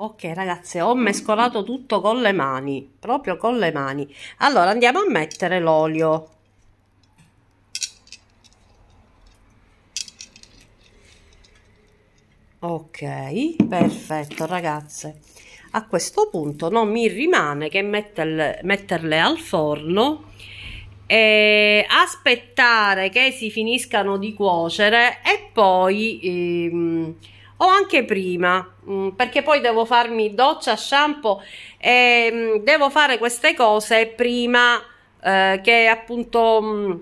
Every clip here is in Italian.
Ok ragazze, ho mescolato tutto con le mani, proprio con le mani. Allora andiamo a mettere l'olio. Ok, perfetto ragazze. A questo punto non mi rimane che metterle, metterle al forno e aspettare che si finiscano di cuocere e poi... Ehm, o anche prima mm, perché poi devo farmi doccia, shampoo e mm, devo fare queste cose prima eh, che appunto mm,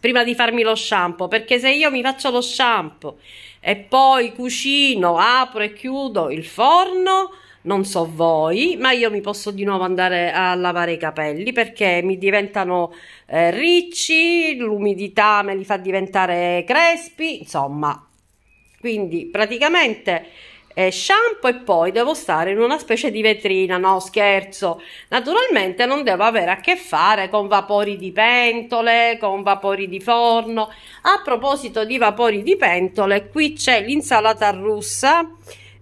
prima di farmi lo shampoo perché se io mi faccio lo shampoo e poi cucino, apro e chiudo il forno non so voi, ma io mi posso di nuovo andare a lavare i capelli perché mi diventano eh, ricci, l'umidità me li fa diventare crespi, insomma quindi praticamente eh, shampoo e poi devo stare in una specie di vetrina, no scherzo. Naturalmente non devo avere a che fare con vapori di pentole, con vapori di forno. A proposito di vapori di pentole, qui c'è l'insalata russa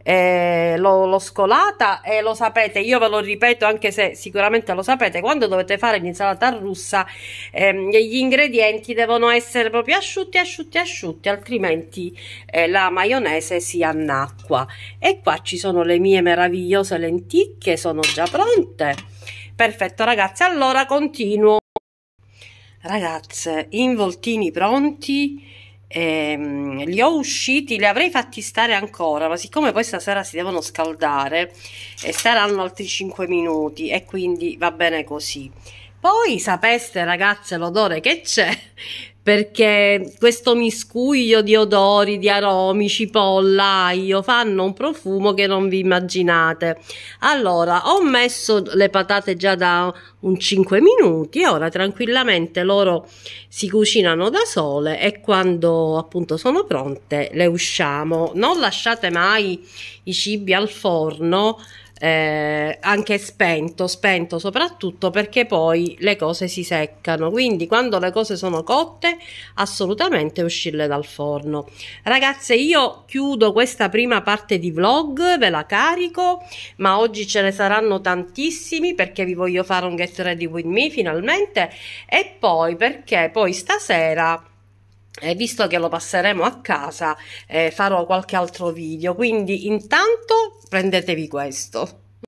eh, l'ho scolata e lo sapete, io ve lo ripeto anche se sicuramente lo sapete, quando dovete fare l'insalata russa ehm, gli ingredienti devono essere proprio asciutti, asciutti, asciutti, altrimenti eh, la maionese si annacqua. E qua ci sono le mie meravigliose lenticchie, sono già pronte. Perfetto ragazzi, allora continuo. Ragazze, involtini pronti ehm, li ho usciti, li avrei fatti stare ancora, ma siccome poi stasera si devono scaldare e staranno altri 5 minuti e quindi va bene così. Poi sapeste ragazze l'odore che c'è perché questo miscuglio di odori, di aromi, cipolla, aglio fanno un profumo che non vi immaginate. Allora, ho messo le patate già da un 5 minuti e ora tranquillamente loro si cucinano da sole e quando appunto sono pronte le usciamo. Non lasciate mai i cibi al forno eh, anche spento, spento soprattutto perché poi le cose si seccano, quindi quando le cose sono cotte assolutamente uscirle dal forno. Ragazze, io chiudo questa prima parte di vlog, ve la carico, ma oggi ce ne saranno tantissimi perché vi voglio fare un get ready with me finalmente e poi perché poi stasera eh, visto che lo passeremo a casa eh, farò qualche altro video quindi intanto prendetevi questo.